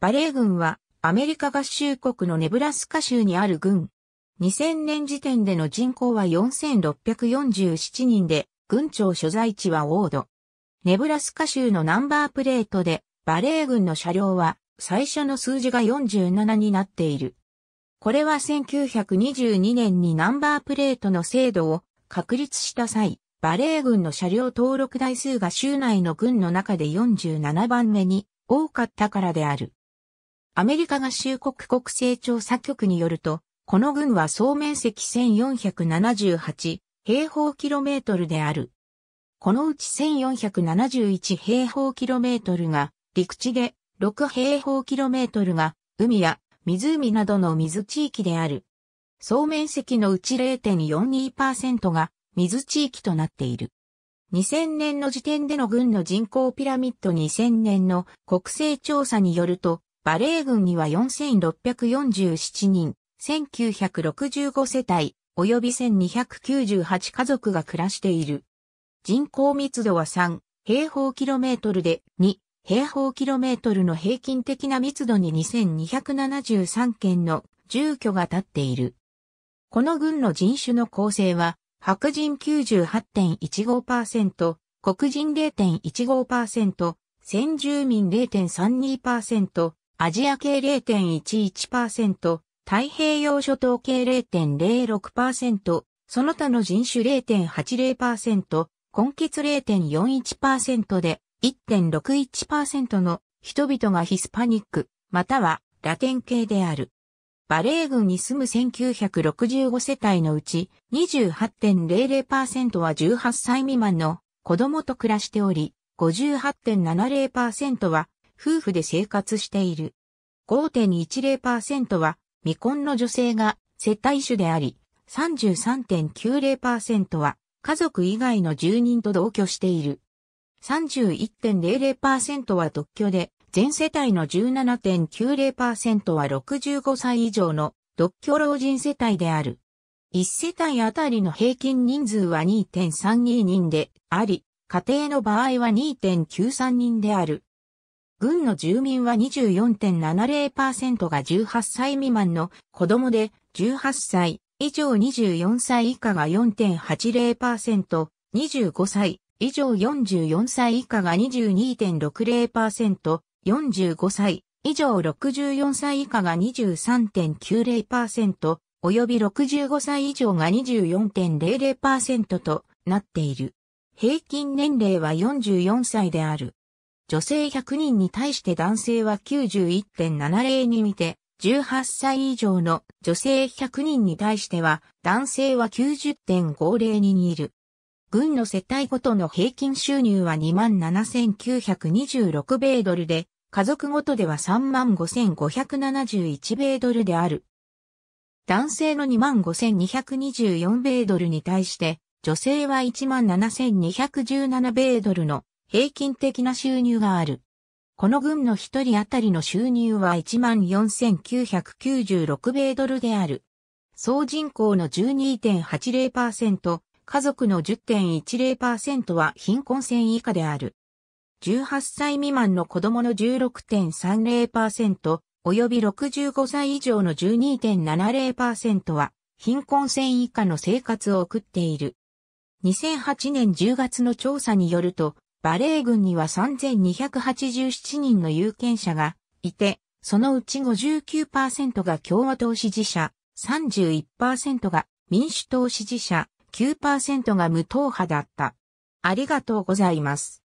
バレー軍はアメリカ合衆国のネブラスカ州にある軍。2000年時点での人口は4647人で、軍庁所在地はオード。ネブラスカ州のナンバープレートで、バレー軍の車両は最初の数字が47になっている。これは1922年にナンバープレートの制度を確立した際、バレー軍の車両登録台数が州内の軍の中で47番目に多かったからである。アメリカ合衆国国勢調査局によると、この軍は総面積1478平方キロメートルである。このうち1471平方キロメートルが陸地で6平方キロメートルが海や湖などの水地域である。総面積のうち0.42%が水地域となっている。2000年の時点での軍の人口ピラミッド2000年の国勢調査によると、バレー軍には4647人、1965世帯、及び1298家族が暮らしている。人口密度は3平方キロメートルで2平方キロメートルの平均的な密度に2273件の住居が建っている。この軍の人種の構成は、白人98.15%、黒人0.15%、先住民0.32%、アジア系0.11%、太平洋諸島系0.06%、その他の人種0.80%、根血0.41%で1.61%の人々がヒスパニック、またはラテン系である。バレー郡に住む1965世帯のうち28.00%は18歳未満の子供と暮らしており、58.70%は夫婦で生活している。5.10%は未婚の女性が接待主であり、33.90%は家族以外の住人と同居している。31.00%は独居で、全世帯の17.90%は65歳以上の独居老人世帯である。1世帯あたりの平均人数は2.32人であり、家庭の場合は2.93人である。軍の住民は24.70%が18歳未満の子供で、18歳以上24歳以下が4.80%、25歳以上44歳以下が22.60%、45歳以上64歳以下が23.90%、及び65歳以上が24.00%となっている。平均年齢は44歳である。女性100人に対して男性は91.70に見て、18歳以上の女性100人に対しては、男性は90.50人いる。軍の世帯ごとの平均収入は27,926米ドルで、家族ごとでは35,571米ドルである。男性の25,224米ドルに対して、女性は17,217米ドルの平均的な収入がある。この群の一人当たりの収入は14,996米ドルである。総人口の12.80%、家族の10.10%は貧困線以下である。18歳未満の子供の16.30%、及び65歳以上の12.70%は貧困線以下の生活を送っている。2008年10月の調査によると、バレー軍には3287人の有権者がいて、そのうち59%が共和党支持者、31%が民主党支持者、9%が無党派だった。ありがとうございます。